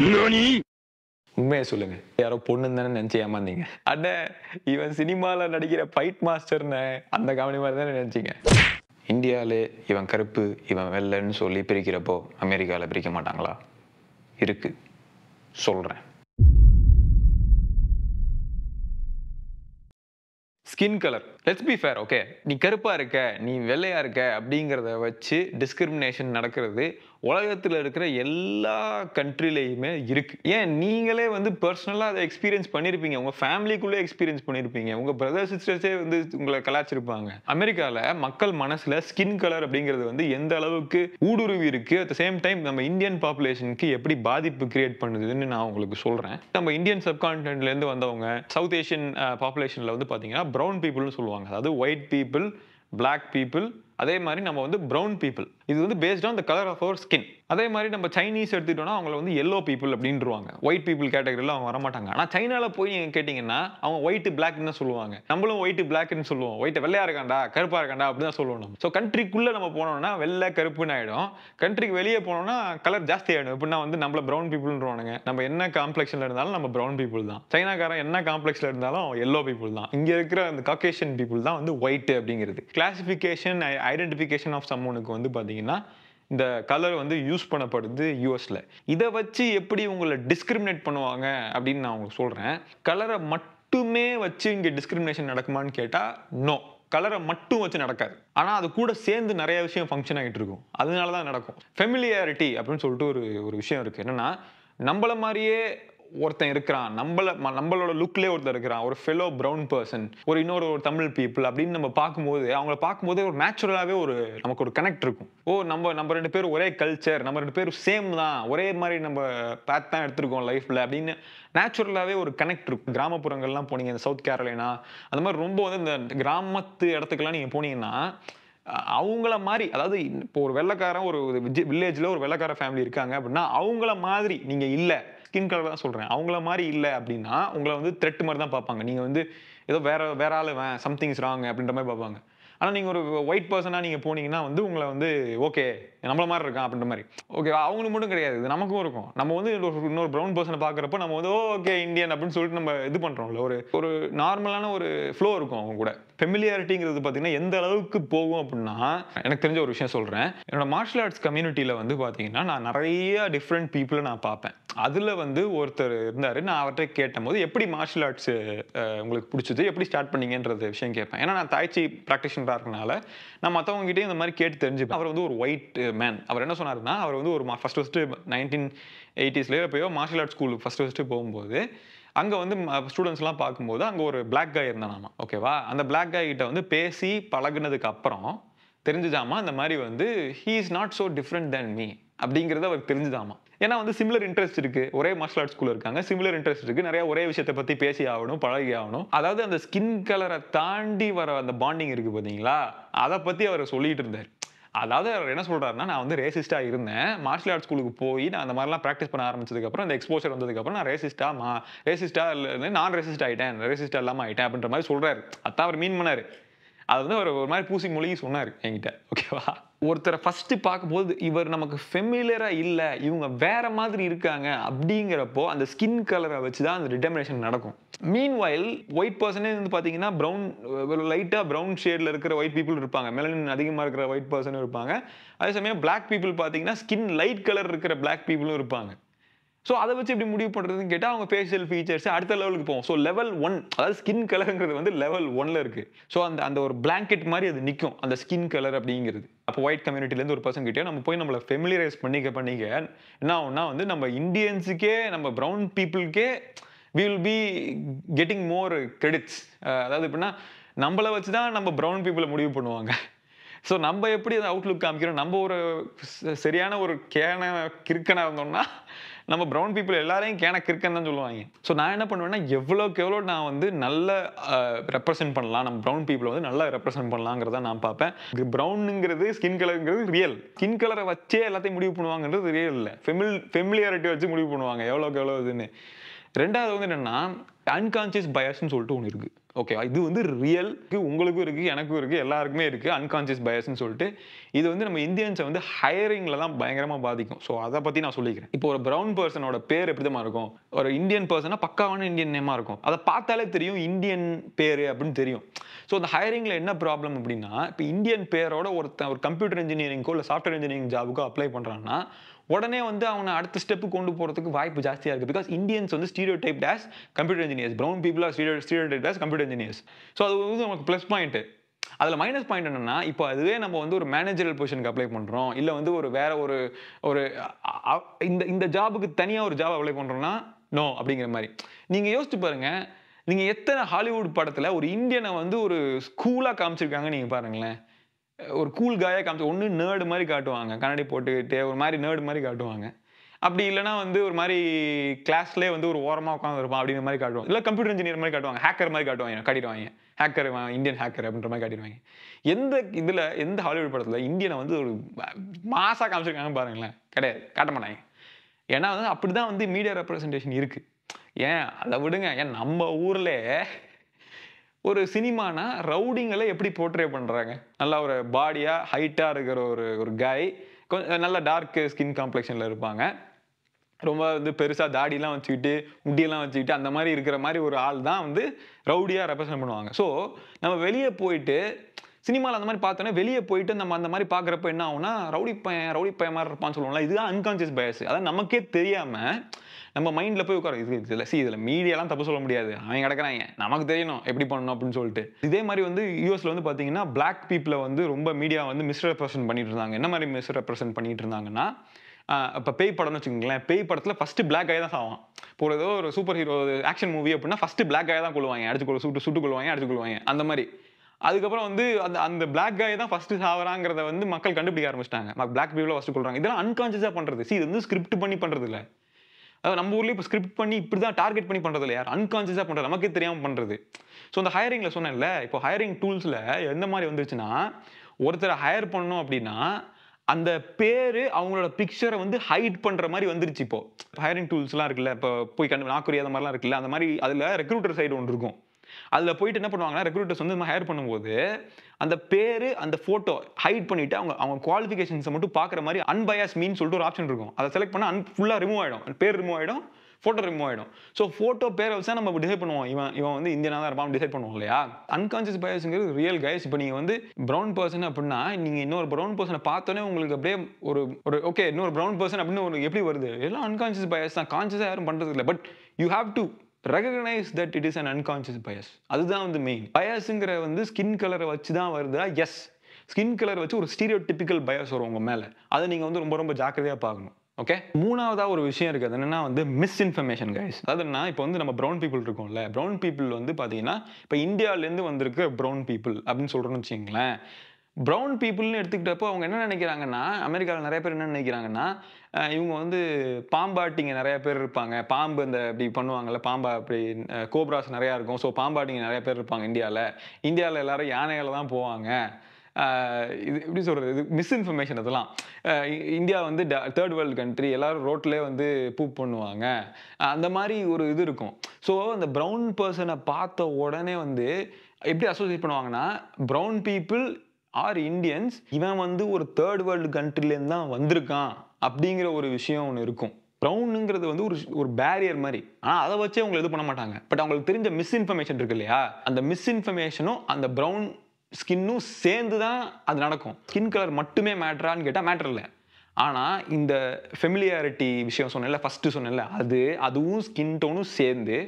உண்மையை சொல்லுங்க யாரோ பொண்ணு தானே நினைச்சு ஏமாந்தீங்க அட இவன் சினிமால நடிக்கிற ஃபைட் மாஸ்டர்னு அந்த காமெடி மாதிரி தானே நினைச்சிங்க இந்தியாவிலே இவன் கருப்பு இவன் வெள்ளைன்னு சொல்லி பிரிக்கிறப்போ அமெரிக்காவில் பிரிக்க மாட்டாங்களா இருக்கு சொல்றேன் skin colour let's be fair okay நீ கருப்பாக இருக்க நீ வெள்ளையாக இருக்க அப்படிங்கிறத வச்சு டிஸ்கிரிமினேஷன் நடக்கிறது உலகத்தில் இருக்கிற எல்லா கண்ட்ரிலேயுமே இருக்குது ஏன் நீங்களே வந்து பர்சனலாக அதை எக்ஸ்பீரியன்ஸ் பண்ணியிருப்பீங்க உங்கள் ஃபேமிலிக்குள்ளே எக்ஸ்பீரியன்ஸ் பண்ணியிருப்பீங்க உங்கள் பிரதர் சிஸ்டர்ஸே வந்து உங்களை கலாச்சிருப்பாங்க அமெரிக்காவில் மக்கள் மனசில் ஸ்கின் கலர் அப்படிங்கிறது வந்து எந்த அளவுக்கு ஊடுருவி இருக்குது அட் த சேம் டைம் நம்ம இந்தியன் பாப்புலேஷனுக்கு எப்படி பாதிப்பு கிரியேட் பண்ணுதுன்னு நான் உங்களுக்கு சொல்கிறேன் நம்ம இந்தியன் சப்கான்டினென்ட்லேருந்து வந்தவங்க சவுத் ஏஷியன் பாப்புலேஷனில் வந்து பார்த்தீங்கன்னா ப்ரௌன் பீப்புள்னு சொல்லுவாங்க அதாவது ஒயிட் பீப்புள் பிளாக் பீப்புள் அதே மாதிரி நம்ம வந்து ப்ரௌன் பீப்புள் இது வந்து based on the colour of our skin அதே மாதிரி நம்ம சைனீஸ் எடுத்துட்டோம்னா அவங்கள வந்து எல்லோ பீப்புள் அப்படின்றவாங்க ஒயிட் பீப்புள் கேட்டகரியில் அவங்க வரமாட்டாங்க ஆனால் சைனாவில் போய் நீங்கள் கேட்டிங்கன்னா அவங்க ஒயிட்டு பிளாக்னு சொல்லுவாங்க நம்மளும் ஒயிட்டு பிளாக்னு சொல்லுவோம் ஒயிட் வெள்ளையா இருக்காண்டா கருப்பாக இருக்காண்டா அப்படி தான் சொல்லுவோம் நம்ம ஸோ கண்ட்ரிக்குள்ளே நம்ம போனோம்னா வெள்ளை கருப்புன்னு ஆகிடும் கண்ட்ரிக்கு வெளியே போனோம்னா கலர் ஜாஸ்தி ஆகிடும் எப்படின்னா வந்து நம்மள ப்ரௌன் பீப்புள்ன்றவானுங்க நம்ம என்ன காம்ப்ளெக்ஷனில் இருந்தாலும் நம்ம ப்ரௌன் பீப்புள் தான் சைனாக்காரன் என்ன காம்ப்ளெக்ஸில் இருந்தாலும் எல்லோ பீப்புள் தான் இங்கே இருக்கிற அந்த காக்கேஷன் பீப்புள் தான் வந்து ஒயிட்டு அப்படிங்கிறது கிளாசிஃபிகேஷன் ஐடென்டிஃபிகேஷன் ஆஃப் சம்மனுக்கு வந்து பார்த்தீங்கன்னா இந்த கலர் வந்து யூஸ் பண்ணப்படுது யூஎஸில் இதை வச்சு எப்படி உங்களை டிஸ்கிரிமினேட் பண்ணுவாங்க அப்படின்னு நான் உங்களுக்கு சொல்கிறேன் கலரை மட்டுமே வச்சு இங்கே டிஸ்கிரிமினேஷன் நடக்குமான்னு கேட்டால் நோ கலரை மட்டும் வச்சு நடக்காது ஆனால் அது கூட சேர்ந்து நிறைய விஷயம் ஃபங்க்ஷன் ஆகிட்டு இருக்கும் அதனால தான் நடக்கும் ஃபெமிலியாரிட்டி அப்படின்னு சொல்லிட்டு ஒரு ஒரு விஷயம் இருக்குது என்னென்னா நம்மள மாதிரியே ஒருத்தன் இருக்கிறான் நம்மள நம்மளோட லுக்லேயே ஒருத்தர் இருக்கிறான் ஒரு ஃபெலோ ப்ரௌன் பர்சன் ஒரு இன்னொரு ஒரு தமிழ் பீப்புள் அப்படின்னு நம்ம பார்க்கும்போது அவங்கள பார்க்கும்போதே ஒரு நேச்சுரலாகவே ஒரு நமக்கு ஒரு கனெக்ட் இருக்கும் ஓ நம்ம நம்ம ரெண்டு பேரும் ஒரே கல்ச்சர் நம்ம ரெண்டு பேரும் சேம் தான் ஒரே மாதிரி நம்ம பேத் தான் எடுத்திருக்கோம் லைஃப்பில் அப்படின்னு நேச்சுரலாகவே ஒரு கனெக்ட் இருக்கும் கிராமப்புறங்கள்லாம் போனீங்க இந்த சவுத் கேரளினா அந்த மாதிரி ரொம்ப வந்து இந்த கிராமத்து இடத்துக்கெல்லாம் நீங்கள் போனீங்கன்னா அவங்கள மாதிரி அதாவது இப்போ ஒரு வெள்ளக்காரன் ஒரு வில்லேஜில் ஒரு வெள்ளக்கார ஃபேமிலி இருக்காங்க அப்படின்னா அவங்கள மாதிரி நீங்கள் இல்லை ஸ்கின் கலர் தான் சொல்கிறேன் அவங்கள மாதிரி இல்லை அப்படின்னா உங்களை வந்து த்ரெட் மாதிரி தான் பார்ப்பாங்க நீங்கள் வந்து ஏதோ வேற வேற ஆள் சம்திங்ஸ் ராங் அப்படின்ற மாதிரி பார்ப்பாங்க ஆனால் நீங்கள் ஒரு ஒயிட் பர்சனாக நீங்கள் போனீங்கன்னா வந்து உங்களை வந்து ஓகே நம்மள மாதிரி இருக்கான் அப்படின்ற மாதிரி ஓகே அவங்களுக்கு மட்டும் கிடையாது இது நமக்கும் இருக்கும் நம்ம வந்து இன்னொரு ப்ரௌன் பர்சனை பார்க்குறப்ப நம்ம வந்து ஓகே oh, இந்தியன் அப்படின்னு சொல்லிட்டு நம்ம இது பண்ணுறோம்ல ஒரு ஒரு நார்மலான ஒரு ஃப்ளோ இருக்கும் அவங்க கூட ஃபெமிலியாரிட்டிங்கிறது பார்த்தீங்கன்னா எந்த அளவுக்கு போகும் அப்படின்னா எனக்கு தெரிஞ்ச ஒரு விஷயம் சொல்கிறேன் என்னோட மார்ஷல் ஆர்ட்ஸ் கம்யூனிட்டியில் வந்து பார்த்தீங்கன்னா நான் நிறைய டிஃப்ரெண்ட் பீப்புளை நான் பார்ப்பேன் அதில் வந்து ஒருத்தர் இருந்தார் நான் அவர்கிட்ட கேட்டும் போது எப்படி மார்ஷல் ஆர்ட்ஸு உங்களுக்கு பிடிச்சது எப்படி ஸ்டார்ட் பண்ணீங்கன்றது விஷயம் கேட்பேன் ஏன்னா நான் தாய்ச்சி ப்ராக்டிஷனராக இருக்கனால நான் மற்றவங்ககிட்டயும் இந்த மாதிரி கேட்டு தெரிஞ்சுப்பேன் அவர் வந்து ஒரு ஒயிட் மேன் அவர் என்ன சொன்னார்னா அவர் வந்து ஒரு ஃபஸ்ட் ஃபஸ்ட்டு நைன்டீன் எயிட்டிஸ்லேயே எப்போயோ martial arts school first first போகும்போது அங்கே வந்து ஸ்டூடெண்ட்ஸ்லாம் பார்க்கும்போது அங்கே ஒரு பிளாக் காய் நாம ஓகேவா அந்த பிளாக் காய் கிட்ட வந்து பேசி பழகுனதுக்கு அப்புறம் தெரிஞ்சுதாமா இந்த மாதிரி வந்து he is not so different than me அப்படிங்கிறத அவருக்கு தெரிஞ்சுதாமா ஏன்னா வந்து சிமிலர் இன்ட்ரெஸ்ட் இருக்குது ஒரே மார்ஷல் ஆர்ட்ஸ் ஸ்கூல் இருக்காங்க சிமிலர் இன்ட்ரெஸ்ட் இருக்குது நிறையா ஒரே விஷயத்தை பற்றி பேசி ஆகணும் பழகி ஆகணும் அதாவது அந்த ஸ்கின் கலரை தாண்டி வர அந்த பாண்டிங் இருக்குது பார்த்தீங்களா அதை பற்றி அவர் சொல்லிகிட்டு இருந்தார் அதாவது அவர் என்ன சொல்கிறாருன்னா நான் வந்து ரேசிஸ்ட்டாக இருந்தேன் மார்ஷியல் ஆர்ட்ஸ் ஸ்கூலுக்கு போய் நான் அந்த மாதிரிலாம் ப்ராக்டிஸ் பண்ண ஆரம்பிச்சதுக்கப்புறம் இந்த எக்ஸ்போஷர் வந்ததுக்கப்புறம் நான் ரேசிஸ்ட்டாக மா ரேசிஸ்ட்டாக நான் ரேசிஸ்ட் ஆகிட்டேன் ரேசிஸ்டா இல்லாமல் ஆகிட்டேன் அப்படின்ற மாதிரி சொல்கிறாரு அதான் அவர் மீன் பண்ணார் அது வந்து ஒரு ஒரு மாதிரி பூசி மொழிகி சொன்னார் என்கிட்ட ஓகேவா ஒருத்தரை ஃபஸ்ட்டு பார்க்கும்போது இவர் நமக்கு ஃபெமிலியராக இல்லை இவங்க வேற மாதிரி இருக்காங்க அப்படிங்கிறப்போ அந்த ஸ்கின் கலரை வச்சு தான் அந்த டிட்டர்மினேஷன் நடக்கும் மீன் வாயில் ஒயிட் பர்சனே வந்து பார்த்தீங்கன்னா ப்ரௌன் லைட்டாக ப்ரௌன் ஷேடில் இருக்கிற ஒயிட் பீப்புள் இருப்பாங்க மெலனின் அதிகமாக இருக்கிற ஒயிட் பர்சனும் இருப்பாங்க அதே சமயம் பிளாக் பீப்புள் பார்த்தீங்கன்னா ஸ்கின் லைட் கலர் இருக்கிற பிளாக் பீப்புளும் இருப்பாங்க ஸோ அதை வச்சு இப்படி முடிவு பண்ணுறதுன்னு கேட்டால் அவங்க ஃபேஷியல் ஃபீச்சர்ஸ் அடுத்த லெவலுக்கு போவோம் ஸோ லெவல் ஒன் அதாவது ஸ்கின் கலருங்கிறது வந்து லெவல் ஒன்ல இருக்குது ஸோ அந்த அந்த ஒரு பிளாங்கெட் மாதிரி அது நிற்கும் அந்த ஸ்கின் கலர் அப்படிங்கிறது அப்போ ஒயிட் கம்யூனிட்டிலேருந்து ஒரு பர்சன் கிட்டே நம்ம போய் நம்மளை ஃபெமிலியரைஸ் பண்ணிக்க பண்ணிக்க என்ன ஆகும்னா வந்து நம்ம இந்தியன்ஸுக்கே நம்ம ப்ரௌன் பீப்புளுக்கே we will be getting more credits அதாவது எப்படின்னா நம்மளை வச்சு தான் நம்ம ப்ரௌன் பீப்புளை முடிவு பண்ணுவாங்க ஸோ நம்ம எப்படி அந்த அவுட்லுக் காமிக்கிறோம் நம்ம ஒரு சரியான ஒரு கேன கிறுக்கனாக இருந்தோம்னா நம்ம ப்ரௌன் பீப்புள் எல்லாரையும் கேன கிறுக்கன் தான் சொல்லுவாங்க ஸோ நான் என்ன பண்ணுவேன்னா எவ்வளோக்கு எவ்வளோ நான் வந்து நல்ல ரெப்ரசென்ட் பண்ணலாம் நம்ம ப்ரௌன் பீப்புளை வந்து நல்லா ரெப்ரசென்ட் பண்ணலாங்கிறத நான் பார்ப்பேன் ப்ரௌனுங்கிறது ஸ்கின் கலருங்கிறது ரியல் ஸ்கின் கலரை வச்சே எல்லாத்தையும் முடிவு பண்ணுவாங்கன்றது ரியல் இல்லை ஃபெமில் ஃபெமிலியாரிட்டி வச்சு முடிவு பண்ணுவாங்க எவ்வளோக்கு எவ்வளோ இதுன்னு ரெண்டாவது வந்து என்னென்னா அன்கான்சியஸ் பயஸ்ன்னு சொல்லிட்டு ஒன்று இருக்குது ஓகே இது வந்து ரியல் உங்களுக்கும் இருக்குது எனக்கும் இருக்குது எல்லாருக்குமே இருக்குது அன்கான்சியஸ் பயஸ்ன்னு சொல்லிட்டு இது வந்து நம்ம இந்தியன்ஸை வந்து ஹையரிங்கில் தான் பயங்கரமாக பாதிக்கும் ஸோ அதை பற்றி நான் சொல்லிக்கிறேன் இப்போ ஒரு ப்ரௌன் பர்சனோட பேர் தான் இருக்கும் ஒரு இந்தியன் பர்சனாக பக்காவான இந்தியன் நேமாக இருக்கும் அதை பார்த்தாலே தெரியும் இந்தியன் பேர் அப்படின்னு தெரியும் ஸோ அந்த ஹையரிங்கில் என்ன ப்ராப்ளம் அப்படின்னா இப்போ இந்தியன் பேரோட ஒருத்தன் ஒரு கம்ப்யூட்டர் இன்ஜினியரிங்கோ இல்லை சாஃப்ட்வேர் இன்ஜினியரிங் ஜாபுக்கோ அப்ளை பண்ணுறாங்கன்னா உடனே வந்து அவனை அடுத்த ஸ்டெப்பு கொண்டு போகிறதுக்கு வாய்ப்பு ஜாஸ்தியாக இருக்குது பிகாஸ் இந்தியன்ஸ் வந்து stereotyped as computer engineers brown people are stereo stereotyped as computer engineers so அது வந்து நமக்கு ப்ளஸ் பாயிண்ட்டு அதில் மைனஸ் பாயிண்ட் என்னென்னா இப்போ அதுவே நம்ம வந்து ஒரு மேனேஜரல் பொசிஷனுக்கு அப்ளை பண்ணுறோம் இல்லை வந்து ஒரு வேற ஒரு ஒரு இந்த இந்த ஜாபுக்கு தனியாக ஒரு ஜாப் அப்ளை பண்ணுறோம்னா நோ அப்படிங்கிற மாதிரி நீங்கள் யோசிச்சு பாருங்கள் நீங்கள் எத்தனை ஹாலிவுட் படத்தில் ஒரு இந்தியனை வந்து ஒரு ஸ்கூலாக காமிச்சிருக்காங்க நீங்கள் பாருங்களேன் ஒரு கூல் காயாக காமிச்சு ஒன்று நேர்டு மாதிரி காட்டுவாங்க கண்ணாடி போட்டுக்கிட்டு ஒரு மாதிரி நேர்டு மாதிரி காட்டுவாங்க அப்படி இல்லைனா வந்து ஒரு மாதிரி கிளாஸ்லேயே வந்து ஒரு ஓரமாக உட்காந்துருப்பான் அப்படிங்கிற மாதிரி காட்டுவாங்க இல்லை கம்ப்யூட்டர் இன்ஜினியர் மாதிரி காட்டுவாங்க ஹேக்கர் மாதிரி காட்டுவாங்க காட்டிடுவாங்க ஹேக்கர் இந்தியன் ஹேக்கர் அப்படின்ற மாதிரி காட்டிடுவாங்க எந்த இதில் எந்த ஹாலிவுட் படத்தில் இந்தியனை வந்து ஒரு மாசாக காமிச்சிருக்காங்க பாருங்களேன் கிடையாது காட்ட மாட்டாங்க ஏன்னா வந்து அப்படி தான் வந்து மீடியா ரெப்ரஸன்டேஷன் இருக்குது ஏன் அதை விடுங்க ஏன் நம்ம ஊரில் ஒரு சினிமானா ரவுடிங்களை எப்படி போர்ட்ரே பண்ணுறாங்க நல்லா ஒரு பாடியாக ஹைட்டாக இருக்கிற ஒரு ஒரு காய் கொஞ்சம் நல்ல டார்க் ஸ்கின் காம்ப்ளெக்ஷனில் இருப்பாங்க ரொம்ப வந்து பெருசாக தாடிலாம் வச்சுக்கிட்டு முட்டியெல்லாம் வச்சுக்கிட்டு அந்த மாதிரி இருக்கிற மாதிரி ஒரு ஆள் தான் வந்து ரவுடியாக ரெப்ரசன்ட் பண்ணுவாங்க ஸோ நம்ம வெளியே போயிட்டு சினிமாவில் அந்த மாதிரி பார்த்தோன்னே வெளியே போயிட்டு நம்ம அந்த மாதிரி பார்க்குறப்ப என்ன ஆகும்னா ரவுடி பையன் ரவுடி பையன் மாதிரி இருப்பான்னு சொல்லுவோம்ல இதுதான் அன்கான்சியஸ் பயஸ் அதான் நமக்கே தெரியாமல் நம்ம மைண்டில் போய் உட்கார இது இதில் சி இதில் மீடியாலாம் தப்பு சொல்ல முடியாது அவன் கிடக்கிறாங்க நமக்கு தெரியணும் எப்படி பண்ணணும் அப்படின்னு சொல்லிட்டு இதே மாதிரி வந்து யூஎஸில் வந்து பார்த்தீங்கன்னா பிளாக் பீப்புளை வந்து ரொம்ப மீடியா வந்து மிஸ்ரெப்ரசன்ட் பண்ணிட்டு இருந்தாங்க என்ன மாதிரி மிஸ்ரெப்ரசன்ட் பண்ணிட்டு இருந்தாங்கன்னா இப்போ பேய் படம்னு வச்சுக்கோங்களேன் பேய் படத்தில் ஃபஸ்ட்டு பிளாக் ஆகி தான் சாவான் இப்போ ஏதோ ஒரு சூப்பர் ஹீரோ ஆக்ஷன் மூவி அப்படின்னா ஃபஸ்ட்டு பிளாக் ஆகி தான் கொள்வாங்க அடிச்சு கொள்ள சுட்டு சுட்டு கொள்வாங்க அடிச்சு கொள்வாங்க அந்த மாதிரி அதுக்கப்புறம் வந்து அந்த அந்த பிளாக் காய் தான் ஃபஸ்ட்டு சாவராங்கிறத வந்து மக்கள் கண்டுபிடிக்க ஆரம்பிச்சிட்டாங்க பிளாக் பீப்பில் ஃபஸ்ட்டு கொள்றாங்க இதெல்லாம் அன்கான்ஷியஸாக பண்ணுறது சி இது வந்து ஸ்கிரிப்ட் பண்ணி பண்றது இல்ல அதாவது நம்ம ஊர்லேயே இப்போ ஸ்கிரிப்ட் பண்ணி இப்படி தான் டார்கெட் பண்ணி பண்ணுறது இல்லை யார் அன்கான்ஷியஸாக பண்ணுறது நமக்கே தெரியாமல் பண்ணுறது ஸோ அந்த ஹையரிங்கில் சொன்னேன்ல இப்போ ஹையரிங் டூல்ஸில் எந்த மாதிரி வந்துருச்சுன்னா ஒருத்தரை ஹையர் பண்ணணும் அப்படின்னா அந்த பேர் அவங்களோட பிக்சரை வந்து ஹைட் பண்ணுற மாதிரி வந்துருச்சு இப்போ ஹையரிங் டூல்ஸ்லாம் இருக்குல்ல இப்போ போய் கண்டு நாக்குரிய அந்த மாதிரிலாம் இருக்குல்ல அந்த மாதிரி அதில் ரெக்ரூட்டர் சைடு ஒன்று இருக்கும் அதில் போயிட்டு என்ன பண்ணுவாங்கன்னா ரெக்ரூட்டர்ஸ் வந்து நம்ம ஹையர் பண்ணும்போது அந்த பேர் அந்த ஃபோட்டோ ஹைட் பண்ணிவிட்டு அவங்க அவங்க குவாலிஃபிகேஷன்ஸை மட்டும் பார்க்குற மாதிரி அன்பயாஸ் மீன் சொல்லிட்டு ஒரு ஆப்ஷன் இருக்கும் அதை செலக்ட் பண்ணால் அன் ஃபுல்லாக ரிமூவ் ஆகிடும் பேர் ரிமூவ் ஆகிடும் ஃபோட்டோ ரிமூவ் ஆகிடும் ஸோ ஃபோட்டோ பேரை வச்சு நம்ம டிசைட் பண்ணுவோம் இவன் இவன் வந்து இந்தியனாக தான் இருப்பான் டிசைட் பண்ணுவோம் இல்லையா அன்கான்சியஸ் பயசுங்கிறது ரியல் கைஸ் இப்போ நீங்கள் வந்து ப்ரௌன் பர்சன் அப்படின்னா நீங்கள் இன்னொரு ப்ரௌன் பர்சனை பார்த்தோன்னே உங்களுக்கு அப்படியே ஒரு ஒரு ஓகே இன்னொரு ப்ரௌன் பர்சன் அப்படின்னு ஒரு எப்படி வருது எல்லாம் அன்கான்சியஸ் பயஸ் தான் கான்சியஸாக யாரும் பண்ணுறது இல்லை but you have to recognise that it is an unconscious bias அதுதான் வந்து மெயின் பயஸுங்கிற வந்து ஸ்கின் கலரை வச்சு தான் வருதா எஸ் ஸ்கின் கலர் வச்சு ஒரு ஸ்டீரியோ டிப்பிக்கல் பயஸ் வரும் உங்கள் மேலே அதை நீங்கள் வந்து ரொம்ப ரொம்ப ஜாக்கிரதையாக பார்க்கணும் ஓகே மூணாவதாக ஒரு விஷயம் இருக்குது என்னென்னா வந்து மிஸ்இன்ஃபர்மேஷன் கைஸ் அதுனா இப்போ வந்து நம்ம ப்ரௌன் பீப்புள் இருக்கோம்ல ப்ரௌன் பீப்புள் வந்து பார்த்தீங்கன்னா இப்போ இந்தியாவிலேருந்து வந்திருக்க ப்ரௌன் பீப்புள் அப்படின்னு சொல்கிறோன்னு வச்சிங்களேன் ப்ரௌன் பீப்புள்னு எடுத்துக்கிட்டப்போ அவங்க என்ன நினைக்கிறாங்கன்னா அமெரிக்காவில் நிறைய பேர் என்ன நினைக்கிறாங்கன்னா இவங்க வந்து பாம்பாட்டிங்க நிறைய பேர் இருப்பாங்க பாம்பு இந்த இப்படி பண்ணுவாங்கள்ல பாம்பா அப்படி கோப்ராஸ் நிறையா இருக்கும் ஸோ பாம்பாட்டிங்க நிறைய பேர் இருப்பாங்க இந்தியாவில் இந்தியாவில் எல்லாரும் யானைகளை தான் போவாங்க இது எப்படி சொல்கிறது இது மிஸ்இன்ஃபர்மேஷன் அதெல்லாம் இந்தியா வந்து தேர்ட் வேர்ல்டு கண்ட்ரி எல்லோரும் ரோட்லேயே வந்து பூ பண்ணுவாங்க அந்த மாதிரி ஒரு இது இருக்கும் ஸோ அந்த ப்ரௌன் பர்சனை பார்த்த உடனே வந்து எப்படி அசோசியேட் பண்ணுவாங்கன்னா ப்ரௌன் பீப்புள் ஆர் இந்தியன்ஸ் இவன் வந்து ஒரு தேர்ட் வேர்ல்டு கண்ட்ரிலேருந்து தான் வந்திருக்கான் அப்படிங்கிற ஒரு விஷயம் ஒன்று இருக்கும் ப்ரௌனுங்கிறது வந்து ஒரு ஒரு பேரியர் மாதிரி ஆனால் அதை வச்சே அவங்களை இது பண்ண மாட்டாங்க பட் அவங்களுக்கு தெரிஞ்ச மிஸ்இன்ஃபர்மேஷன் இருக்கு இல்லையா அந்த மிஸ்இன்ஃபர்மேஷனும் அந்த ப்ரௌன் ஸ்கின்னும் சேர்ந்து தான் அது நடக்கும் ஸ்கின் கலர் மட்டுமே மேட்ரான்னு கேட்டால் மேட்டர் இல்லை ஆனால் இந்த ஃபெமிலியாரிட்டி விஷயம் சொன்னேன்ல ஃபஸ்ட்டு சொன்னேன்ல அது அதுவும் ஸ்கின் டோனும் சேர்ந்து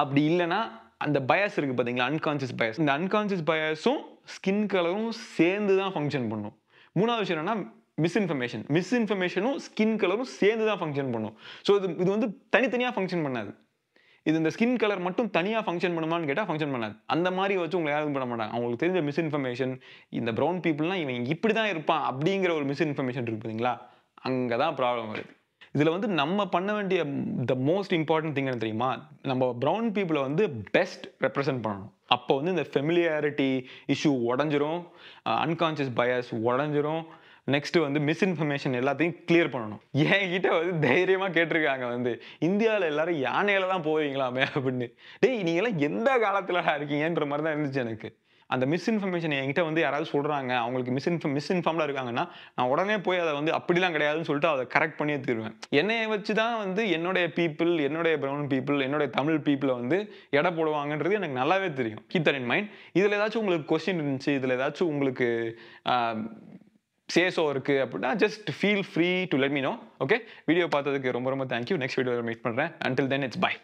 அப்படி இல்லைன்னா அந்த பயஸ் இருக்குது பார்த்தீங்களா அன்கான்சியஸ் பயஸ் இந்த அன்கான்சியஸ் பயஸும் ஸ்கின் கலரும் சேர்ந்து தான் ஃபங்க்ஷன் பண்ணும் மூணாவது விஷயம் என்னென்னா மிஸ்இன்ஃபர்மேஷன் மிஸ்இன்ஃபர்மேஷனும் ஸ்கின் கலரும் சேர்ந்து தான் ஃபங்க்ஷன் பண்ணும் ஸோ இது இது வந்து தனித்தனியாக ஃபங்க்ஷன் பண்ணாது இது இந்த ஸ்கின் கலர் மட்டும் தனியாக ஃபங்க்ஷன் பண்ணுமான்னு கேட்டால் ஃபங்க்ஷன் பண்ணாது அந்த மாதிரி வச்சு உங்களை யாரும் பண்ண மாட்டாங்க அவங்களுக்கு தெரிஞ்ச மிஸ்இன்ஃபர்மேஷன் இந்த ப்ரௌன் பீப்புள்லாம் இவன் இப்படி தான் இருப்பான் அப்படிங்கிற ஒரு மிஸ்இன்ஃபர்மேஷன் இருக்கு பார்த்தீங்களா அங்கே தான் ப்ராப்ளம் வருது இதில் வந்து நம்ம பண்ண வேண்டிய த மோஸ்ட் இம்பார்ட்டன்ட் திங் என்ன தெரியுமா நம்ம ப்ரௌன் பீப்புளை வந்து பெஸ்ட் ரெப்ரசென்ட் பண்ணணும் அப்போ வந்து இந்த ஃபெமிலியாரிட்டி இஷ்யூ உடஞ்சிரும் அன்கான்ஷியஸ் பயஸ் உடஞ்சிரும் நெக்ஸ்ட்டு வந்து மிஸ்இன்ஃபர்மேஷன் எல்லாத்தையும் கிளியர் பண்ணணும் என்கிட்ட வந்து தைரியமாக கேட்டிருக்காங்க வந்து இந்தியாவில் எல்லாரும் யானையில தான் போவீங்களாமே அப்படின்னு டேய் நீங்களாம் எந்த காலத்தில் இருக்கீங்கன்ற மாதிரி தான் இருந்துச்சு எனக்கு அந்த மிஸ்இன்ஃபர்மேஷன் என்கிட்ட வந்து யாராவது சொல்கிறாங்க அவங்களுக்கு மிஸ்இன்ஃபர் மிஸ்இன்ஃபார்மில் இருக்காங்கன்னா நான் உடனே போய் அதை வந்து அப்படிலாம் கிடையாதுன்னு சொல்லிட்டு அதை கரெக்ட் பண்ணியே தருவேன் என்னையை வச்சு தான் வந்து என்னுடைய பீப்புள் என்னுடைய ப்ரௌன் பீப்புள் என்னுடைய தமிழ் பீப்புளை வந்து எடை போடுவாங்கன்றது எனக்கு நல்லாவே தெரியும் கீப் தட் இன் மைண்ட் இதில் ஏதாச்சும் உங்களுக்கு கொஸ்டின் இருந்துச்சு இதில் ஏதாச்சும் உங்களுக்கு சேஸோ இருக்குது அப்படின்னா just feel free to let me know okay video பார்த்ததுக்கு ரொம்ப ரொம்ப தேங்க்யூ நெக்ஸ்ட் வீடியோவில் மீட் பண்ணுறேன் அன்டில் தென் இட்ஸ் பை